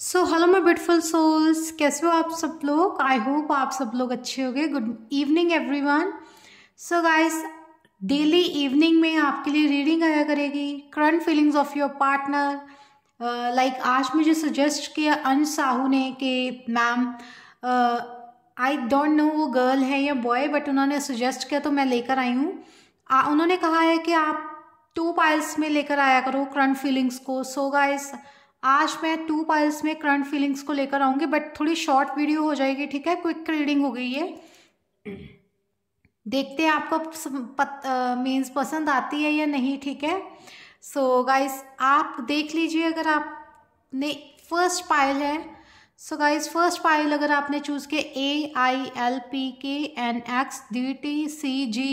so hello my beautiful souls कैसे हो आप सब लोग आई होप आप सब लोग अच्छे हो गए good evening everyone so guys daily evening में आपके लिए रीडिंग आया करेगी current feelings of your partner like आज मुझे सजेस्ट किया अंश साहू ने कि मैम आई डोंट नो वो गर्ल है या बॉय बट उन्होंने सजेस्ट किया तो मैं लेकर आई हूँ उन्होंने कहा है कि आप टू पाइल्स में लेकर आया करो करंट फीलिंग्स को सो so गाइस आज मैं टू पाइल्स में करंट फीलिंग्स को लेकर आऊँगी बट थोड़ी शॉर्ट वीडियो हो जाएगी ठीक है क्विक रीडिंग हो गई है देखते हैं आपको मीन्स पसंद आती है या नहीं ठीक है सो so, गाइस आप देख लीजिए अगर आपने फर्स्ट पायल है सो गाइस फर्स्ट पाइल अगर आपने चूज किया A I L P K N X D T C G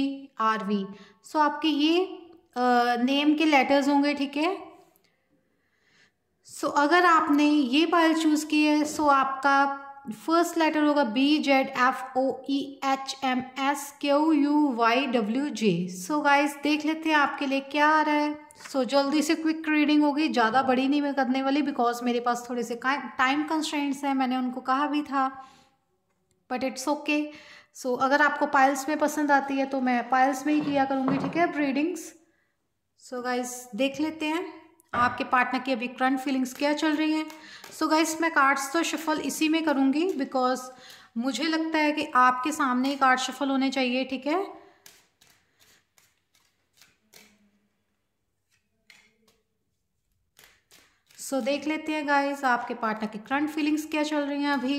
R V so आपके ये नेम के लेटर्स होंगे ठीक है सो so, अगर आपने ये पायल चूज़ की है सो so आपका फर्स्ट लेटर होगा B Z F O E H M S Q U Y W J so guys देख लेते हैं आपके लिए क्या आ रहा है सो so, जल्दी से क्विक रीडिंग होगी ज़्यादा बड़ी नहीं मैं करने वाली बिकॉज मेरे पास थोड़े से टाइम कंस्ट्रेंट्स हैं मैंने उनको कहा भी था बट इट्स ओके सो अगर आपको पायल्स में पसंद आती है तो मैं पायल्स में ही किया करूँगी ठीक है रीडिंग्स सो गाइस देख लेते हैं आपके पार्टनर की अभी करंट फीलिंग्स क्या चल रही हैं सो गाइस मैं कार्ड्स तो शफल इसी में करूँगी बिकॉज मुझे लगता है कि आपके सामने ही कार्ड शफल होने चाहिए ठीक है सो so, देख लेते हैं गाइस आपके पार्टनर की करंट फीलिंग्स क्या चल रही हैं अभी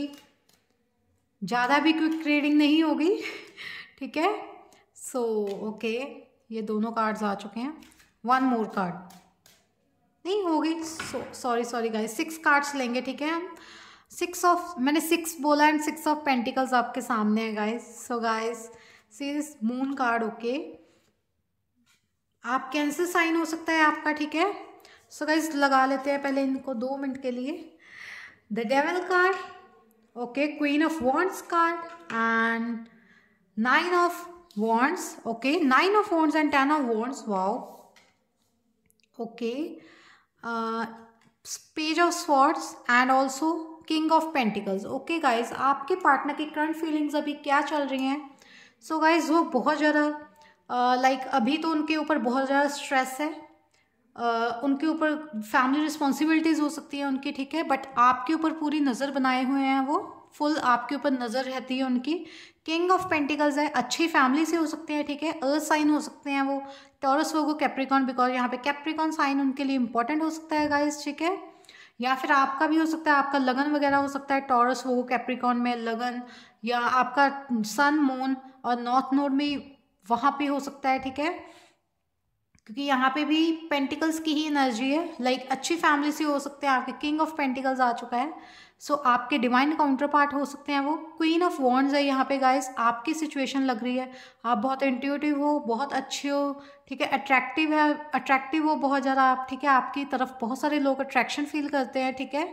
ज़्यादा भी क्विक रीडिंग नहीं होगी ठीक है सो so, ओके okay, ये दोनों कार्ड्स आ चुके हैं वन मोर कार्ड नहीं होगी sorry sorry guys six cards लेंगे ठीक है हम सिक्स ऑफ मैंने सिक्स बोला एंड सिक्स ऑफ पेंटिकल्स आपके सामने है guys so guys see this moon card okay आप कैंसर साइन हो सकता है आपका ठीक है सो so गाइज लगा लेते हैं पहले इनको दो मिनट के लिए the devil card okay queen of wands card and nine of wands okay nine of wands and ten of wands wow okay page of swords and also king of pentacles okay guys आपके partner की current feelings अभी क्या चल रही हैं सो so guys वो बहुत ज़्यादा लाइक uh, like, अभी तो उनके ऊपर बहुत ज़्यादा स्ट्रेस है uh, उनके ऊपर फैमिली रिस्पॉन्सिबिलिटीज़ हो सकती है उनकी ठीक है बट आपके ऊपर पूरी नज़र बनाए हुए हैं वो फुल आपके ऊपर नज़र रहती है उनकी किंग ऑफ पेंटिकल्स है अच्छी फैमिली से हो सकते हैं ठीक है अर्थ साइन हो सकते हैं वो टॉरस वो कैप्रिकॉन बिकॉज यहाँ पे कैप्रिकॉन साइन उनके लिए इंपॉर्टेंट हो सकता है गाइज ठीक है या फिर आपका भी हो सकता है आपका लगन वगैरह हो सकता है टॉरस वो कैप्रिकॉन में लगन या आपका सन मून और नॉर्थ नोड में वहाँ पे हो सकता है ठीक है क्योंकि यहाँ पे भी पेंटिकल्स की ही एनर्जी है लाइक like, अच्छी फैमिली से हो सकते हैं आपके किंग ऑफ पेंटिकल्स आ चुका है सो so, आपके डिवाइन काउंटर पार्ट हो सकते हैं वो क्वीन ऑफ वॉन्ड्स है यहाँ पे गाइस आपकी सिचुएशन लग रही है आप बहुत इंट्यूटिव हो बहुत अच्छे हो ठीक है अट्रैक्टिव है अट्रैक्टिव हो बहुत ज़्यादा आप ठीक है आपकी तरफ बहुत सारे लोग अट्रैक्शन फील करते हैं ठीक है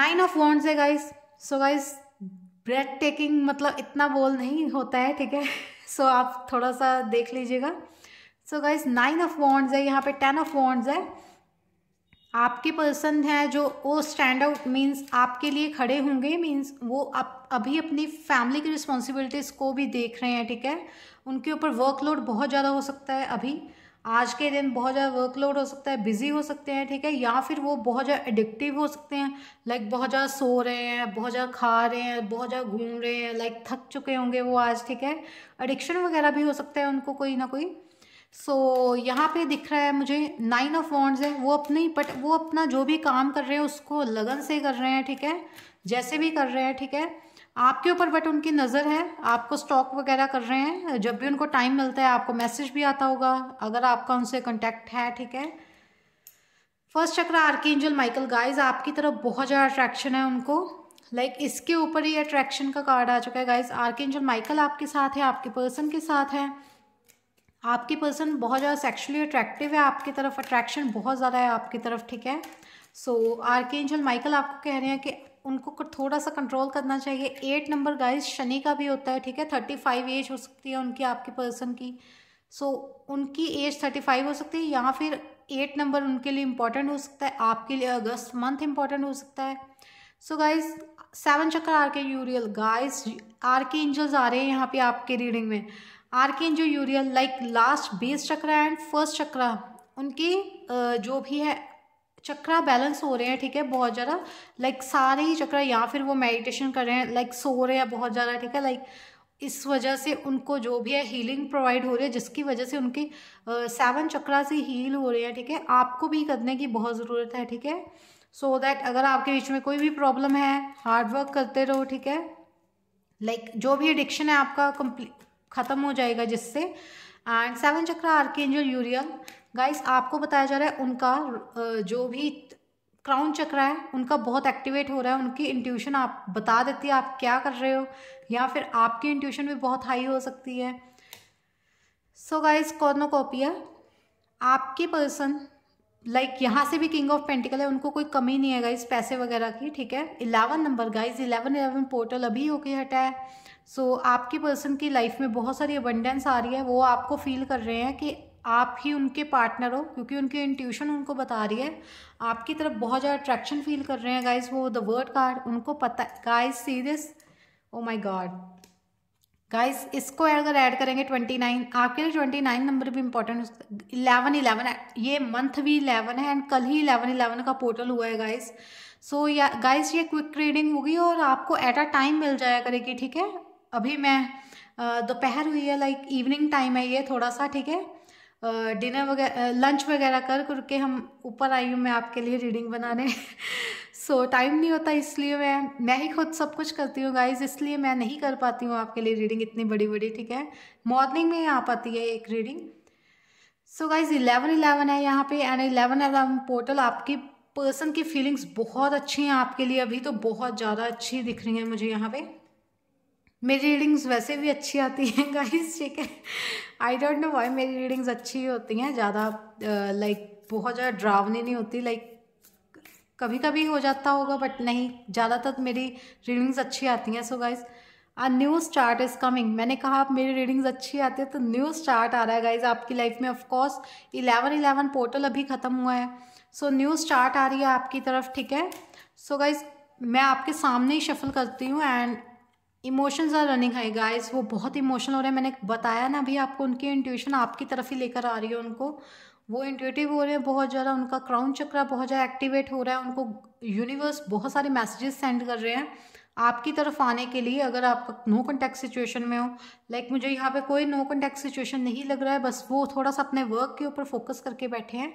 नाइन ऑफ वॉन्ड्स है guys so guys breathtaking मतलब इतना बोल नहीं होता है ठीक है सो so, आप थोड़ा सा देख लीजिएगा so guys nine of wands है यहाँ पे टेन ऑफ वॉन्ड्स है आपके पर्सन हैं जो वो स्टैंड आउट मीन्स आपके लिए खड़े होंगे मीन्स वो आप अभी अपनी फैमिली की रिस्पॉन्सिबिलिटीज़ को भी देख रहे हैं ठीक है उनके ऊपर वर्कलोड बहुत ज़्यादा हो सकता है अभी आज के दिन बहुत ज़्यादा वर्कलोड हो सकता है बिजी हो सकते हैं ठीक है या फिर वो बहुत ज़्यादा एडिक्टिव हो सकते हैं लाइक बहुत ज़्यादा सो रहे हैं बहुत ज़्यादा खा रहे हैं बहुत ज़्यादा घूम रहे हैं लाइक थक चुके होंगे वो आज ठीक है एडिक्शन वगैरह भी हो सकता है उनको कोई ना कोई सो so, यहाँ पे दिख रहा है मुझे नाइन ऑफ वॉन्ड्स है वो अपनी बट वो अपना जो भी काम कर रहे हैं उसको लगन से कर रहे हैं ठीक है जैसे भी कर रहे हैं ठीक है आपके ऊपर बट उनकी नज़र है आपको स्टॉक वगैरह कर रहे हैं जब भी उनको टाइम मिलता है आपको मैसेज भी आता होगा अगर आपका उनसे कॉन्टैक्ट है ठीक है फर्स्ट चक्र के एंजल माइकल गाइज आपकी तरफ बहुत ज़्यादा अट्रैक्शन है उनको लाइक like, इसके ऊपर ही अट्रैक्शन का कार्ड आ चुका है गाइज के एंजल माइकल आपके साथ है आपके पर्सन के साथ है आपकी पर्सन बहुत ज़्यादा सेक्शुअली अट्रैक्टिव है आपकी तरफ अट्रैक्शन बहुत ज़्यादा है आपकी तरफ ठीक है so archangel Michael आपको कह रहे हैं कि उनको थोड़ा सा कंट्रोल करना चाहिए एट नंबर गाइस शनि का भी होता है ठीक है थर्टी फाइव एज हो सकती है उनकी आपकी पर्सन की सो so, उनकी एज थर्टी फाइव हो सकती है या फिर एट नंबर उनके लिए इम्पॉर्टेंट हो सकता है आपके लिए अगस्त मंथ इम्पॉर्टेंट हो सकता है सो गाइज सेवन चक्कर आर के Uriel guys archangels आ रहे हैं यहाँ पे आपके रीडिंग में आर्किन जो Uriel like last base chakra and first chakra उनकी जो भी है चक्रा बैलेंस हो रहे हैं ठीक है बहुत ज़्यादा लाइक सारे ही चक्र या फिर वो मेडिटेशन कर रहे हैं लाइक सो रहे हैं बहुत ज़्यादा ठीक है लाइक इस वजह से उनको जो भी है हीलिंग प्रोवाइड हो रही है जिसकी वजह से उनके सेवन चक्रा से हील हो रहे हैं ठीक है आपको भी करने की बहुत ज़रूरत है ठीक है सो दैट अगर आपके बीच में कोई भी प्रॉब्लम है हार्डवर्क करते रहो ठीक है लाइक like, जो भी एडिक्शन है आपका कंप्लीट ख़त्म हो जाएगा जिससे and seven chakra archangel Uriel guys आपको बताया जा रहा है उनका जो भी क्राउन चक्र है उनका बहुत एक्टिवेट हो रहा है उनकी इंट्यूशन आप बता देती है आप क्या कर रहे हो या फिर आपकी इंट्यूशन भी बहुत हाई हो सकती है सो गाइस कॉर्नोकॉपिया आपकी पर्सन लाइक like, यहाँ से भी किंग ऑफ पेंटिकल है उनको कोई कमी नहीं है गाइज पैसे वगैरह की ठीक है eleven number guys eleven eleven portal अभी होके हटा है सो so, आपकी पर्सन की लाइफ में बहुत सारी अबंडेंस आ रही है वो आपको फील कर रहे हैं कि आप ही उनके पार्टनर हो क्योंकि उनकी इंट्यूशन उनको बता रही है आपकी तरफ बहुत ज़्यादा अट्रैक्शन फील कर रहे हैं गाइज वो द वर्ड कार्ड उनको पता guys serious oh my god guys इसको अगर ऐड करेंगे ट्वेंटी नाइन आपके लिए ट्वेंटी नाइन नंबर भी इंपॉर्टेंट इलेवन इलेवन ये मंथ भी इलेवन है एंड कल ही इलेवन इलेवन का पोर्टल हुआ है गाइस सो या गाइस ये क्विक ट्रेडिंग होगी और आपको एट अ टाइम मिल जाया करेगी ठीक है अभी मैं दोपहर हुई है लाइक इवनिंग टाइम है ये थोड़ा सा ठीक है डिनर वगैरह लंच वगैरह कर करके हम ऊपर आई हूँ मैं आपके लिए रीडिंग बनाने सो so, टाइम नहीं होता इसलिए मैं मैं ही खुद सब कुछ करती हूँ गाइज इसलिए मैं नहीं कर पाती हूँ आपके लिए रीडिंग इतनी बड़ी बड़ी ठीक है मॉर्निंग में आ पाती है एक reading so guys eleven eleven है यहाँ पे एंड इलेवन अलेवन पोर्टल आपकी पर्सन की फीलिंग्स बहुत अच्छी हैं आपके लिए अभी तो बहुत ज़्यादा अच्छी दिख रही हैं मुझे यहाँ पे मेरी रीडिंग्स वैसे भी अच्छी आती हैं गाइस ठीक है आई डोंट नो वाई मेरी रीडिंग्स अच्छी होती हैं ज़्यादा लाइक बहुत ज़्यादा ड्रावनी नहीं होती लाइक कभी कभी हो जाता होगा बट नहीं ज़्यादातर मेरी रीडिंग्स अच्छी आती हैं so guys a new start is coming मैंने कहा आप मेरी रीडिंग्स अच्छी आती है तो न्यू स्टार्ट आ रहा है गाइज आपकी लाइफ में ऑफकोर्स इलेवन इलेवन पोर्टल अभी ख़त्म हुआ है सो न्यू स्टार्ट आ रही है आपकी तरफ ठीक है सो so गाइज मैं आपके सामने ही शफल करती हूँ and emotions are running high guys वो बहुत इमोशनल हो रहे हैं मैंने बताया ना अभी आपको उनकी इंट्यूशन आपकी तरफ ही लेकर आ रही है उनको वो इंट्यूटिव हो रहे हैं बहुत ज़्यादा उनका क्राउन चक्र बहुत ज़्यादा एक्टिवेट हो रहा है उनको यूनिवर्स बहुत सारे मैसेजेस सेंड कर रहे हैं आपकी तरफ आने के लिए अगर आप नो कॉन्टैक्ट सिचुएशन में हो लाइक like मुझे यहाँ पे कोई नो कॉन्टैक्ट सिचुएशन नहीं लग रहा है बस वो थोड़ा सा अपने वर्क के ऊपर फोकस करके बैठे हैं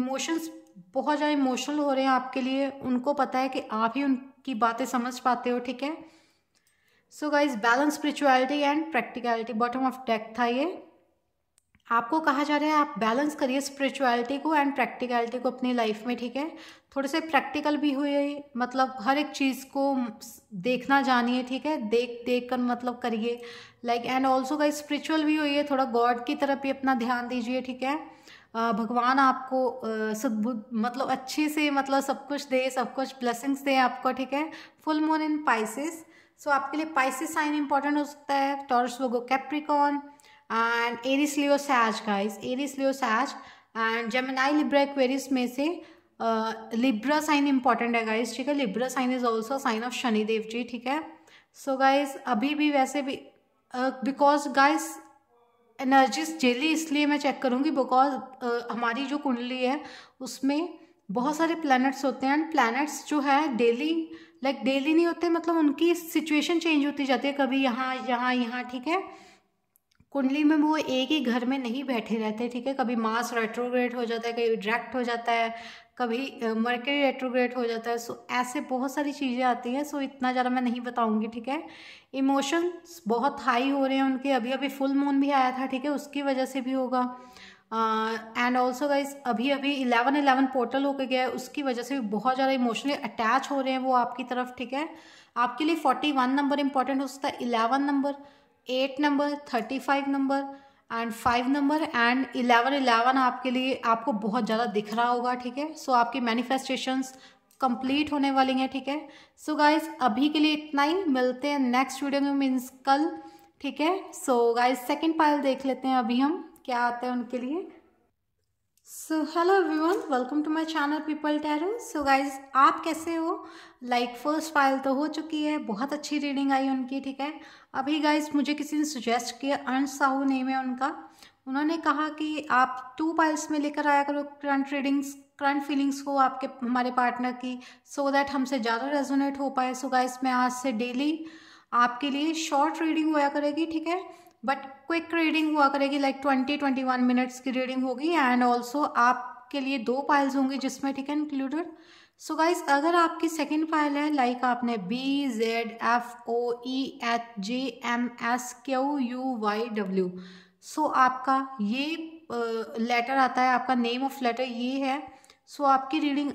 इमोशंस बहुत ज़्यादा इमोशनल हो रहे हैं आपके लिए उनको पता है कि आप ही उनकी बातें समझ पाते हो ठीक है so guys balance spirituality and practicality bottom of deck था ये आपको कहा जा रहा है आप बैलेंस करिए स्पिरिचुअलिटी को एंड प्रैक्टिकलिटी को अपनी लाइफ में ठीक है थोड़े से प्रैक्टिकल भी हुए मतलब हर एक चीज़ को देखना जानिए ठीक है देख देख कर मतलब करिए like and also guys spiritual भी हुई है थोड़ा गॉड की तरफ भी अपना ध्यान दीजिए ठीक है भगवान आपको सद्बुद्ध मतलब अच्छे से मतलब सब कुछ दे सब कुछ ब्लेसिंग्स दे आपको ठीक है full moon in Pisces so so, आपके लिए पाइसिस साइन इंपॉर्टेंट हो सकता है Taurus Virgo Capricorn and Aries Leo Sag guys Eris Leo सैज एंड जेमिनाई लिब्रा एक्वेरिस में से लिब्रा साइन इंपॉर्टेंट है गाइस ठीक है Libra sign is also sign of Shanidev ji ठीक है सो so, गाइस अभी भी वैसे भी बिकॉज गाइस एनर्जीज डेली इसलिए मैं चेक करूँगी बिकॉज uh, हमारी जो कुंडली है उसमें बहुत सारे प्लैनेट्स होते हैं एंड प्लैनेट्स जो है डेली लाइक like डेली नहीं होते मतलब उनकी सिचुएशन चेंज होती जाती है कभी यहाँ यहाँ यहाँ ठीक है कुंडली में वो एक ही घर में नहीं बैठे रहते ठीक है कभी मास रेट्रोग्रेड हो जाता है कभी डायरेक्ट हो जाता है कभी मर्करी रेट्रोग्रेड हो जाता है सो ऐसे बहुत सारी चीज़ें आती हैं सो इतना ज़्यादा मैं नहीं बताऊँगी ठीक है इमोशंस बहुत हाई हो रहे हैं उनके अभी अभी फुल मून भी आया था ठीक है उसकी वजह से भी होगा एंड ऑल्सो गाइज अभी अभी इलेवन इलेवन पोर्टल होकर गया है उसकी वजह से भी बहुत ज़्यादा इमोशनली अटैच हो रहे हैं वो आपकी तरफ ठीक है आपके लिए फोर्टी वन नंबर इंपॉर्टेंट हो सकता है eleven number eight number thirty five number and five number and eleven eleven आपके लिए आपको बहुत ज़्यादा दिख रहा होगा ठीक है सो आपकी मैनिफेस्टेशंस कंप्लीट होने वाली हैं ठीक है सो so गाइज अभी के लिए इतना ही मिलते हैं नेक्स्ट वीडियो में मीन्स कल ठीक है सो गाइज सेकेंड पायल देख लेते हैं अभी हम क्या आता है उनके लिए so hello everyone welcome to my channel people tarot so guys आप कैसे हो लाइक फर्स्ट फाइल तो हो चुकी है बहुत अच्छी रीडिंग आई उनकी ठीक है अभी गाइज मुझे किसी ने सुजेस्ट किया अंश साहू नेम है उनका उन्होंने कहा कि आप टू फाइल्स में लेकर आया करो करंट रीडिंग्स करंट फीलिंग्स को आपके हमारे पार्टनर की सो so दैट हमसे ज़्यादा रेजोनेट हो पाए सो so गाइज मैं आज से डेली आपके लिए शॉर्ट रीडिंग हुआ करेगी ठीक है बट क्विक रीडिंग हुआ करेगी like twenty twenty one minutes की रीडिंग होगी एंड ऑल्सो आपके लिए दो फाइल्स होंगी जिसमें ठीक है इंक्लूडेड सो गाइज अगर आपकी सेकेंड फाइल है लाइक like आपने B Z F O E H J M S Q U Y W so आपका ये लेटर uh, आता है आपका नेम ऑफ लेटर ये है सो so, आपकी रीडिंग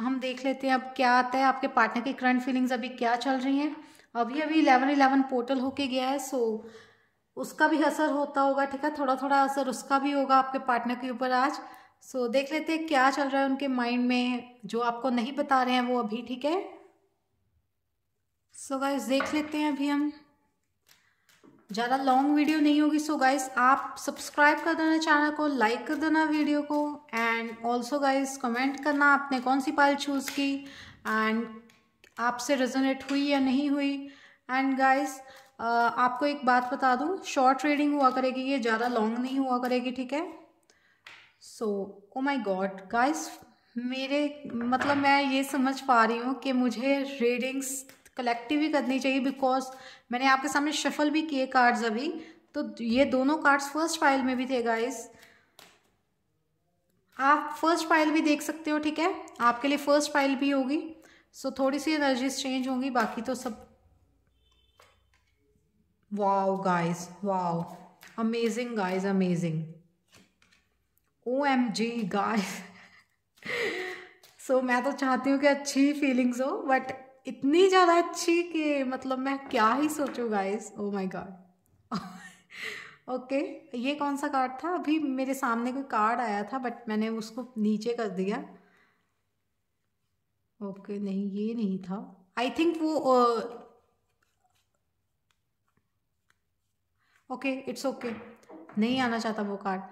हम देख लेते हैं अब क्या आता है आपके पार्टनर की करंट फीलिंग्स अभी क्या चल रही हैं अभी अभी इलेवन इलेवन पोर्टल होके गया है सो उसका भी असर होता होगा ठीक है थोड़ा थोड़ा असर उसका भी होगा आपके पार्टनर के ऊपर आज सो देख लेते हैं क्या चल रहा है उनके माइंड में जो आपको नहीं बता रहे हैं वो अभी ठीक है सो गाइस देख लेते हैं अभी हम ज़्यादा लॉन्ग वीडियो नहीं होगी सो गाइज गाइस आप सब्सक्राइब कर देना चैनल को लाइक कर देना वीडियो को एंड ऑल्सो गाइज कमेंट करना आपने कौन सी पाइल चूज़ की एंड आपसे रेजोनेट हुई या नहीं हुई एंड गाइस आपको एक बात बता दूं शॉर्ट रीडिंग हुआ करेगी ये ज़्यादा लॉन्ग नहीं हुआ करेगी ठीक है so oh my god guys मेरे मतलब मैं ये समझ पा रही हूँ कि मुझे रीडिंग्स कलेक्टिव ही करनी चाहिए बिकॉज मैंने आपके सामने शफल भी किए कार्ड्स अभी तो ये दोनों कार्ड्स फर्स्ट फाइल में भी थे गाइस आप फर्स्ट फाइल भी देख सकते हो ठीक है आपके लिए फर्स्ट फाइल भी होगी सो थोड़ी सी एनर्जीज चेंज होंगी बाकी तो सब wow guys wow amazing guys amazing O M G guys so मैं तो चाहती हूँ कि अच्छी फीलिंग्स हो बट इतनी ज़्यादा अच्छी कि मतलब मैं क्या ही सोचू guys oh my god okay ये कौन सा कार्ड था अभी मेरे सामने कोई कार्ड आया था बट मैंने उसको नीचे कर दिया ओके नहीं ये नहीं था आई थिंक वो ओके इट्स ओके नहीं आना चाहता वो कार्ड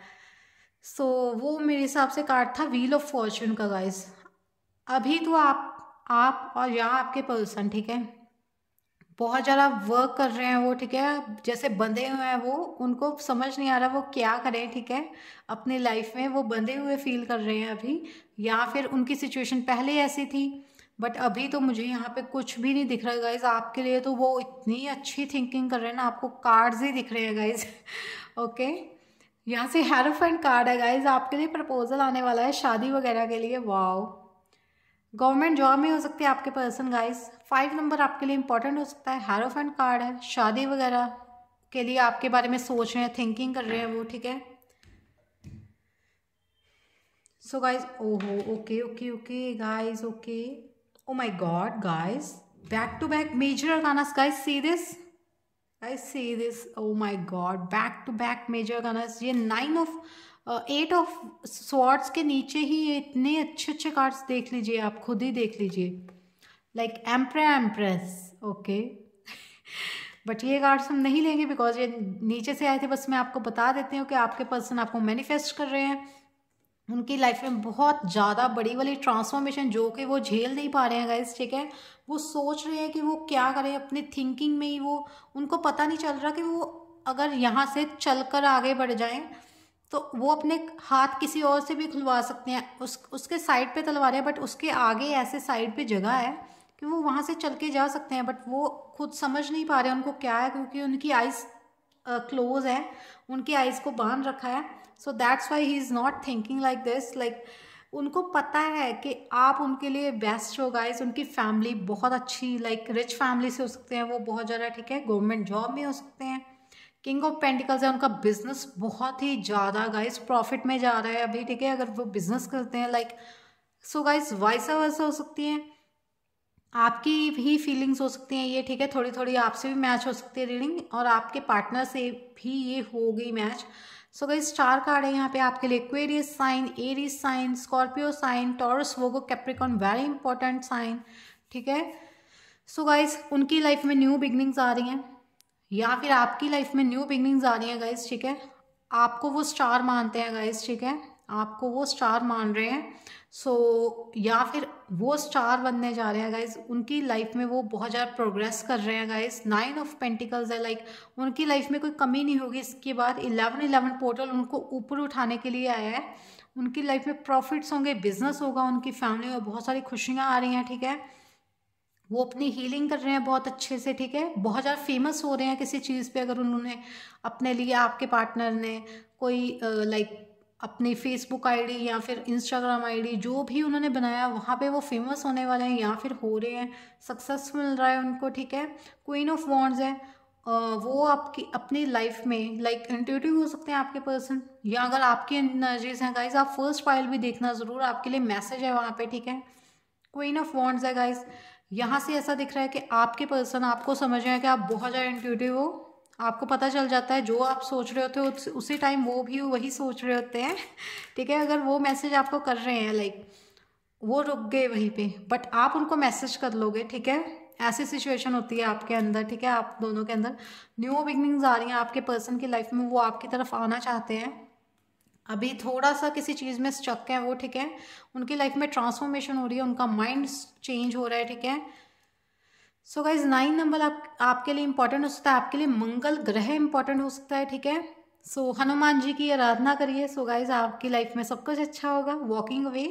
सो so, वो मेरे हिसाब से कार्ड था व्हील ऑफ फॉर्चून का गाइस अभी तो आप आप और या आपके पर्सन ठीक है बहुत ज़्यादा वर्क कर रहे हैं वो ठीक है जैसे बंधे हुए हैं वो उनको समझ नहीं आ रहा वो क्या करें ठीक है अपनी लाइफ में वो बंधे हुए फील कर रहे हैं अभी या फिर उनकी सिचुएशन पहले ऐसी थी बट अभी तो मुझे यहाँ पे कुछ भी नहीं दिख रहा है गाइज आपके लिए तो वो इतनी अच्छी थिंकिंग कर रहे हैं ना आपको कार्ड्स ही दिख रहे हैं गाइज ओके यहाँ से हेरोफेंट कार्ड है गाइज आपके लिए प्रपोजल आने वाला है शादी वगैरह के लिए वाओ गवर्नमेंट जॉब में हो सकती है आपके पर्सन गाइस फाइव नंबर आपके लिए इंपॉर्टेंट हो सकता है फ्रेंड कार्ड है शादी वगैरह के लिए आपके बारे में सोच रहे हैं थिंकिंग कर रहे हैं वो ठीक है सो गाइज ओहो okay okay okay guys okay oh my god guys back to back major arcana guys see this guys see this oh my god back to back major arcanas ये nine of eight of swords के नीचे ही ये इतने अच्छे अच्छे cards देख लीजिए आप खुद ही देख लीजिए लाइक एम्प्रे एम्प्रेस ओके बट ये कार्ड्स हम नहीं लेंगे बिकॉज ये नीचे से आए थे बस मैं आपको बता देती हूँ कि आपके पर्सन आपको मैनिफेस्ट कर रहे हैं उनकी लाइफ में बहुत ज़्यादा बड़ी वाली ट्रांसफॉर्मेशन जो कि वो झेल नहीं पा रहे हैं गाइस ठीक है वो सोच रहे हैं कि वो क्या करें अपने थिंकिंग में ही वो उनको पता नहीं चल रहा कि वो अगर यहाँ से चलकर आगे बढ़ जाएं तो वो अपने हाथ किसी और से भी खुलवा सकते हैं उस उसके साइड पे तलवार है बट उसके आगे ऐसे साइड पे जगह है कि वो वहाँ से चल के जा सकते हैं बट वो खुद समझ नहीं पा रहे उनको क्या है क्योंकि उनकी आइज़ क्लोज है उनकी आइज़ को बांध रखा है so that's why he is not thinking like this like उनको पता है कि आप उनके लिए बेस्ट हो गाइज उनकी फैमिली बहुत अच्छी लाइक रिच फैमिली से हो सकते हैं वो बहुत ज़्यादा ठीक है गवर्नमेंट जॉब में हो सकते हैं किंग ऑफ पेंटिकल्स है उनका बिजनेस बहुत ही ज़्यादा गाइस प्रॉफिट में जा रहा है अभी ठीक है अगर वो बिजनेस करते हैं लाइक सो गाइस वाइसा वैसा हो सकती है आपकी भी फीलिंग्स हो सकती हैं ये ठीक है थोड़ी थोड़ी आपसे भी मैच हो सकती है रीडिंग और आपके पार्टनर से भी ये होगी मैच सो गई स्टार कार्ड है यहाँ पे आपके लिए Aquarius sign Aries sign Scorpio sign Taurus Virgo Capricorn very important sign ठीक है सो so गाइस उनकी लाइफ में न्यू बिगनिंग्स आ रही हैं या फिर आपकी लाइफ में न्यू बिगनिंग्स आ रही हैं गाइज ठीक है आपको वो स्टार मानते हैं गाइज ठीक है आपको वो स्टार मान रहे हैं सो so, या फिर वो स्टार बनने जा रहे हैं गाइज उनकी लाइफ में वो बहुत ज़्यादा प्रोग्रेस कर रहे हैं गाइज नाइन ऑफ पेंटिकल्स है लाइक like, उनकी लाइफ में कोई कमी नहीं होगी इसके बाद इलेवन इलेवन पोर्टल उनको ऊपर उठाने के लिए आया है उनकी लाइफ में प्रॉफिट्स होंगे बिजनेस होगा उनकी फैमिली में बहुत सारी खुशियाँ आ रही हैं ठीक है वो अपनी हीलिंग कर रहे हैं बहुत अच्छे से ठीक है बहुत ज़्यादा फेमस हो रहे हैं किसी चीज़ पे अगर उन्होंने अपने लिए आपके पार्टनर ने कोई लाइक अपनी फेसबुक आईडी या फिर इंस्टाग्राम आईडी जो भी उन्होंने बनाया वहाँ पे वो फेमस होने वाले हैं या फिर हो रहे हैं सक्सेस मिल रहा है उनको ठीक है क्वीन ऑफ वॉन्ड्स है वो आपकी अपनी लाइफ में लाइक like, हो सकते हैं आपके पर्सन या अगर आपकी एनर्जीज हैं गाइज आप फर्स्ट फाइल भी देखना ज़रूर आपके लिए मैसेज है वहाँ पे ठीक है क्वीन ऑफ वॉन्ड्स है गाइज़ यहाँ से ऐसा दिख रहा है कि आपके पर्सन आपको समझ रहे हैं कि आप बहुत ज़्यादा इंट्यूटिव हो आपको पता चल जाता है जो आप सोच रहे होते हो उसी टाइम वो भी वही सोच रहे होते हैं ठीक है अगर वो मैसेज आपको कर रहे हैं लाइक वो रुक गए वहीं पे बट आप उनको मैसेज कर लोगे ठीक है ऐसी सिचुएशन होती है आपके अंदर ठीक है आप दोनों के अंदर न्यू बिगनिंग्स आ रही हैं आपके पर्सन की लाइफ में वो आपकी तरफ आना चाहते हैं अभी थोड़ा सा किसी चीज़ में स्टक हैं वो ठीक है उनकी लाइफ में ट्रांसफॉर्मेशन हो रही है उनका माइंड चेंज हो रहा है ठीक है सो गाइज नाइन नंबर आप आपके लिए इंपॉर्टेंट हो सकता है आपके लिए मंगल ग्रह इंपॉर्टेंट हो सकता है ठीक है सो so, हनुमान जी की आराधना करिए सो गाइज आपकी लाइफ में सब कुछ अच्छा होगा वॉकिंग अवे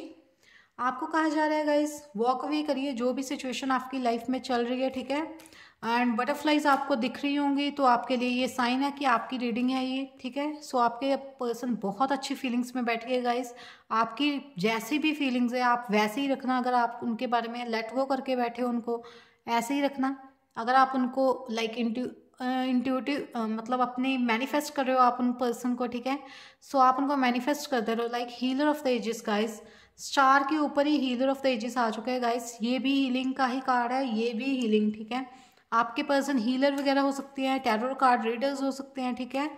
आपको कहा जा रहा है गाइज वॉक अवे करिए जो भी सिचुएशन आपकी लाइफ में चल रही है ठीक है एंड बटरफ्लाइज आपको दिख रही होंगी तो आपके लिए ये साइन है कि आपकी रीडिंग है ये ठीक है सो so, आपके पर्सन बहुत अच्छी फीलिंग्स में बैठिए गाइस आपकी जैसी भी फीलिंग्स है आप वैसे ही रखना अगर आप उनके बारे में लेट गो करके बैठे हो उनको ऐसे ही रखना अगर आप उनको लाइक like, इंट्यू इंट्यूटिव uh, uh, मतलब अपने मैनिफेस्ट कर रहे हो आप उन पर्सन को ठीक है सो so, आप उनको मैनिफेस्ट करते रहो like healer of the ages guys star के ऊपर ही हीलर ऑफ द एजिस आ चुके हैं गाइस ये भी हीलिंग का ही कार्ड है ये भी हीलिंग ठीक है आपके पर्सन हीलर वगैरह हो सकते हैं टेरर कार्ड रीडर्स हो सकते हैं ठीक है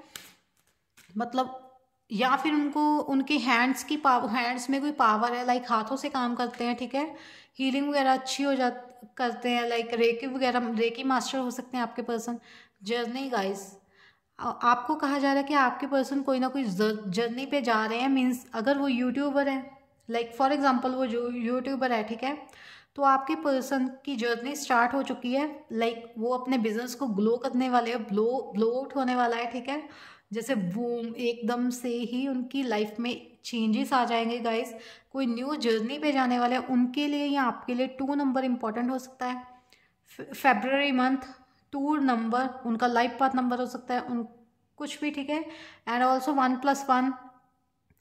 मतलब या फिर उनको उनके हैंड्स की पावर हैंड्स में कोई पावर है लाइक हाथों से काम करते हैं ठीक है हीलिंग वगैरह अच्छी हो जा करते हैं लाइक रेकी वगैरह रेकी मास्टर हो सकते हैं आपके पर्सन जर्नी गाइस आपको कहा जा रहा है कि आपके पर्सन कोई ना कोई जर्नी पे जा रहे हैं मीन्स अगर वो यूट्यूबर है लाइक फॉर एग्जांपल वो जो यूट्यूबर है ठीक है तो आपके पर्सन की जर्नी स्टार्ट हो चुकी है लाइक like, वो अपने बिजनेस को ग्लो करने वाले है ब्लो ब्लो आउट होने वाला है ठीक है जैसे वो एकदम से ही उनकी लाइफ में चेंजेस आ जाएंगे गाइस कोई न्यू जर्नी पे जाने वाले उनके लिए या आपके लिए टू नंबर इम्पॉर्टेंट हो सकता है फेबररी मंथ टू नंबर उनका लाइफ पाथ नंबर हो सकता है उन कुछ भी ठीक है and also one plus one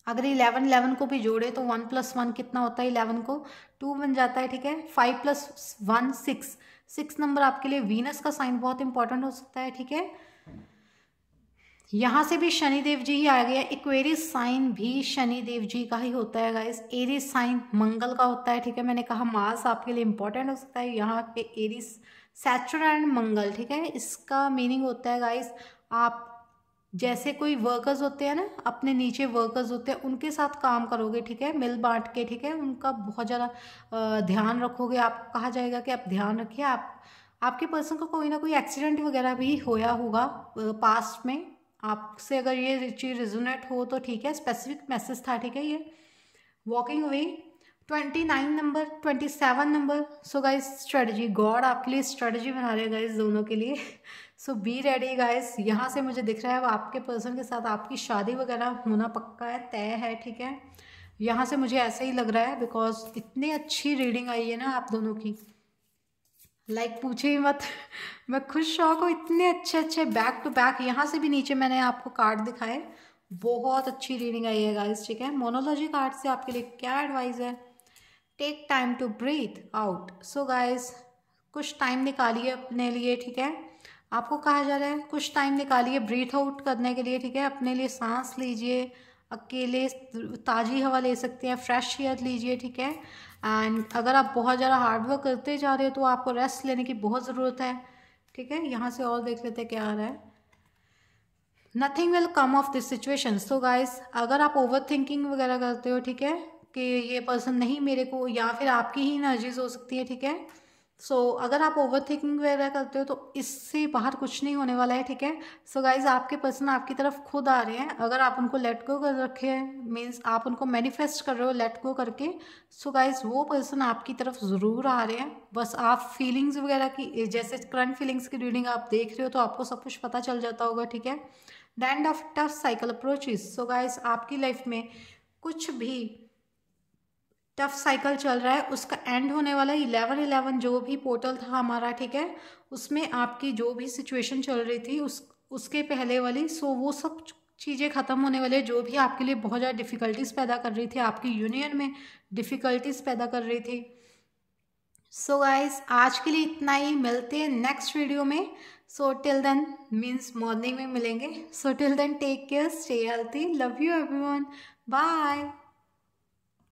अगर इलेवन इलेवन को भी जोड़े तो वन प्लस वन कितना होता है इलेवन को टू बन जाता है ठीक है five plus one six six number आपके लिए वीनस का साइन बहुत इंपॉर्टेंट हो सकता है ठीक है यहाँ से भी शनिदेव जी ही आ गया इक्वेरिस साइन भी शनिदेव जी का ही होता है गाइस एरिस साइन मंगल का होता है ठीक है मैंने कहा मास आपके लिए इंपॉर्टेंट हो सकता है यहाँ पे एरिस सैचुर एंड मंगल ठीक है इसका मीनिंग होता है गाइस आप जैसे कोई वर्कर्स होते हैं ना अपने नीचे वर्कर्स होते हैं उनके साथ काम करोगे ठीक है मिल बांट के ठीक है उनका बहुत ज़्यादा ध्यान रखोगे आपको कहा जाएगा कि आप ध्यान रखिए आप आपके पर्सन का को कोई ना कोई एक्सीडेंट वगैरह भी होया होगा पास्ट में आपसे अगर ये चीज़ रिजोनेट हो तो ठीक है स्पेसिफिक मैसेज था ठीक है ये walking away twenty nine number twenty seven number so guys strategy god आपके लिए स्ट्रेटजी बना रहे गाइज दोनों के लिए सो बी रेडी गाइज यहाँ से मुझे दिख रहा है वो आपके पर्सन के साथ आपकी शादी वगैरह होना पक्का है तय है ठीक है यहाँ से मुझे ऐसा ही लग रहा है बिकॉज इतनी अच्छी रीडिंग आई है ना आप दोनों की लाइक like, पूछे ही मत मैं खुद शौक हूँ इतने अच्छे अच्छे बैक टू बैक यहाँ से भी नीचे मैंने आपको कार्ड दिखाए बहुत अच्छी रीडिंग आई है गाइज़ ठीक है मोनोलॉजी कार्ड से आपके लिए क्या एडवाइस है take time to breathe out so guys कुछ टाइम निकालिए अपने लिए ठीक है आपको कहा जा रहा है कुछ टाइम निकालिए ब्रीथ आउट करने के लिए ठीक है अपने लिए सांस लीजिए अकेले ताज़ी हवा ले सकते हैं फ्रेश एयर लीजिए ठीक है एंड अगर आप बहुत ज़्यादा हार्डवर्क करते जा रहे हो तो आपको रेस्ट लेने की बहुत ज़रूरत है ठीक है यहाँ से और देख लेते हैं क्या आ रहा है nothing will come of this situation so guys अगर आप ओवर थिंकिंग वगैरह करते हो ठीक है कि ये पर्सन नहीं मेरे को या फिर आपकी ही एनर्जीज हो सकती है ठीक है सो so, अगर आप ओवर थिंकिंग वगैरह करते हो तो इससे बाहर कुछ नहीं होने वाला है ठीक है सो so, गाइज आपके पर्सन आपकी तरफ खुद आ रहे हैं अगर आप उनको लेट गो कर रखे हैं मीन्स आप उनको मैनिफेस्ट कर रहे हो लेट गो करके सो so, गाइज वो पर्सन आपकी तरफ ज़रूर आ रहे हैं बस आप फीलिंग्स वगैरह की जैसे करंट फीलिंग्स की रीडिंग आप देख रहे हो तो आपको सब कुछ पता चल जाता होगा ठीक है the end of tough cycle approaches so guys आपकी लाइफ में कुछ भी टफ साइकिल चल रहा है उसका एंड होने वाला है इलेवन इलेवन जो भी पोर्टल था हमारा ठीक है उसमें आपकी जो भी सिचुएशन चल रही थी उस उसके पहले वाली सो वो सब चीज़ें ख़त्म होने वाली है जो भी आपके लिए बहुत ज़्यादा डिफ़िकल्टीज पैदा कर रही थी आपकी यूनियन में डिफ़िकल्टीज पैदा कर रही थी सो so गाइज आज के लिए इतना ही मिलते हैं नेक्स्ट वीडियो में so till then means morning में मिलेंगे so till then take care stay healthy love you one bye